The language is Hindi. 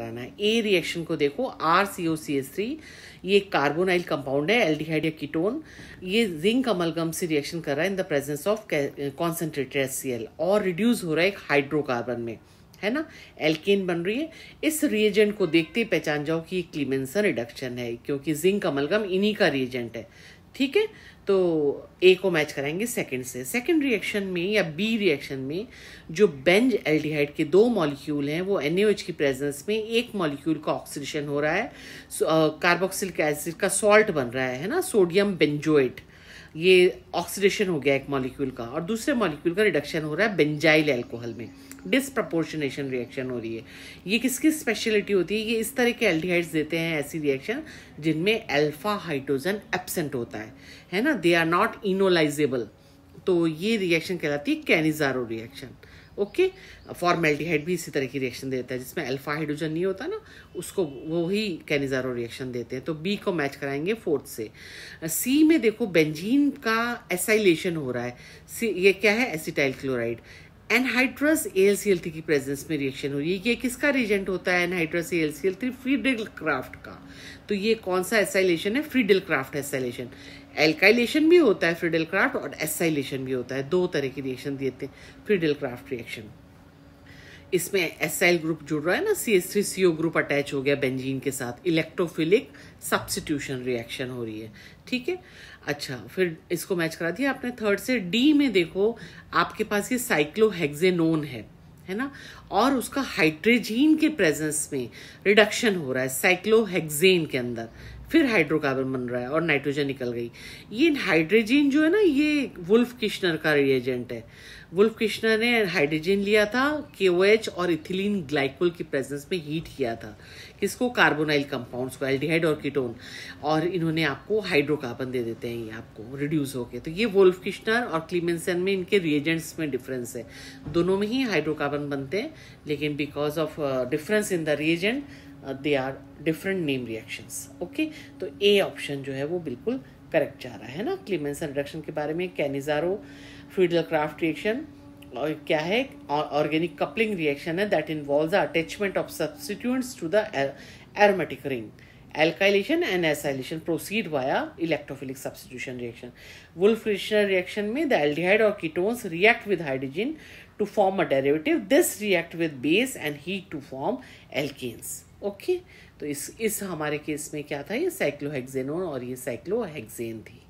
बताना है ए रिएक्शन को देखो R C O C S three ये कार्बोनाइल कंपाउंड है एल्डिहाइड या कीटोन ये जिंक अमलगम से रिएक्शन कर रहा है in the presence of concentrated S C L और रिड्यूस हो रहा है एक हाइड्रोकार्बन में है ना एल्केन बन रही है इस रिएजेंट को देखते ही पहचान जाओ कि ये क्लीमेंसन रिडक्शन है क्योंकि जिंक अमलगम इन्हीं का रिएजेंट है ठीक है तो ए को मैच कराएंगे सेकंड से सेकंड रिएक्शन में या बी रिएक्शन में जो बेंज एल्डिहाइड के दो मॉलिक्यूल हैं वो एन की प्रेजेंस में एक मॉलिक्यूल का ऑक्सीडेशन हो रहा है कार्बोक्सिलिक एसिड uh, का सॉल्ट बन रहा है ना सोडियम बेंजोइट ये ऑक्सीडेशन हो गया एक मॉलिक्यूल का और दूसरे मॉलिक्यूल का रिडक्शन हो रहा है बेंजाइल एल्कोहल में डिसप्रपोर्शनेशन रिएक्शन हो रही है ये किसकी स्पेशलिटी होती है ये इस तरह के एल्डिहाइड्स देते हैं ऐसी रिएक्शन जिनमें अल्फा हाइड्रोजन एबसेंट होता है है ना दे आर नॉट इनोलाइजेबल तो ये रिएक्शन कहलाती है कैनिजारो रिएक्शन ओके फॉर्मेल्टीहाइड भी इसी तरह की रिएक्शन देता है जिसमें अल्फा हाइड्रोजन नहीं होता ना उसको वही कैनिजारो रिएक्शन देते हैं तो बी को मैच कराएंगे फोर्थ से सी में देखो बेंजीन का एसाइलेशन हो रहा है सी ये क्या है acetyl chloride anhydrous A L C L three की प्रेजेंस में रिएक्शन हो रही है ये किसका रिजेंट होता है anhydrous A L C L three Friedel Crafts का तो ये कौन सा एसाइलेशन है फ्रीडिल क्राफ्ट एसाइलेशन एल्काइलेशन भी होता है फ्रीडल क्राफ्ट और एसाइलेशन भी होता है दो तरह की रिएक्शन देते हैं फ्रीडल क्राफ्ट रिएक्शन इसमें एस ग्रुप जुड़ रहा है ना C S three C O group attach हो गया बेंजीन के साथ इलेक्ट्रोफिलिक सब्सिट्यूशन रिएक्शन हो रही है ठीक है अच्छा फिर इसको मैच करा दिया आपने थर्ड से डी में देखो आपके पास ये साइक्लोहेक्जेनोन है है ना और उसका हाइड्रोजीन के प्रेजेंस में रिडक्शन हो रहा है साइक्लोहेक्जेन के अंदर फिर हाइड्रोकार्बन बन रहा है और नाइट्रोजन निकल गई ये हाइड्रोजीन जो है ना ये वुल्फ किश्नर का रिएजेंट है वुल्फ कृष्णा ने हाइड्रोजन लिया था के ओ एच और इथिलीन ग्लाइकोल की प्रेजेंस में हीट किया था किसको कार्बोनाइल कंपाउंड्स को एल्डिहाइड और कीटोन और इन्होंने आपको हाइड्रोकार्बन दे देते हैं ये आपको रिड्यूस होके तो ये वुल्फ कृष्णा और क्लीमेंसन में इनके रिएजेंट्स में डिफरेंस है दोनों में ही हाइड्रोकार्बन बनते हैं लेकिन because of difference in the reagent they are different name reactions okay तो ए ऑप्शन जो है वो बिल्कुल करेक्ट जा रहा है ना क्लीमेंसन रिडक्शन के बारे में कैनिजारो फ्यूडल क्राफ्ट रिएक्शन और क्या है ऑर्गेनिक कपलिंग रिएक्शन है that involve the attachment of substituents to the aromatic ring alkylation and acylation proceed via electrophilic substitution reaction Wolff Kishner reaction में द एल्डिहाइड और ketones react with hydrogen to form a derivative this react with base and heat to form alkenes okay तो इस इस हमारे केस में क्या था ये साइक्लोहेक्जेनोन और ये साइक्लोहेक्जेन थी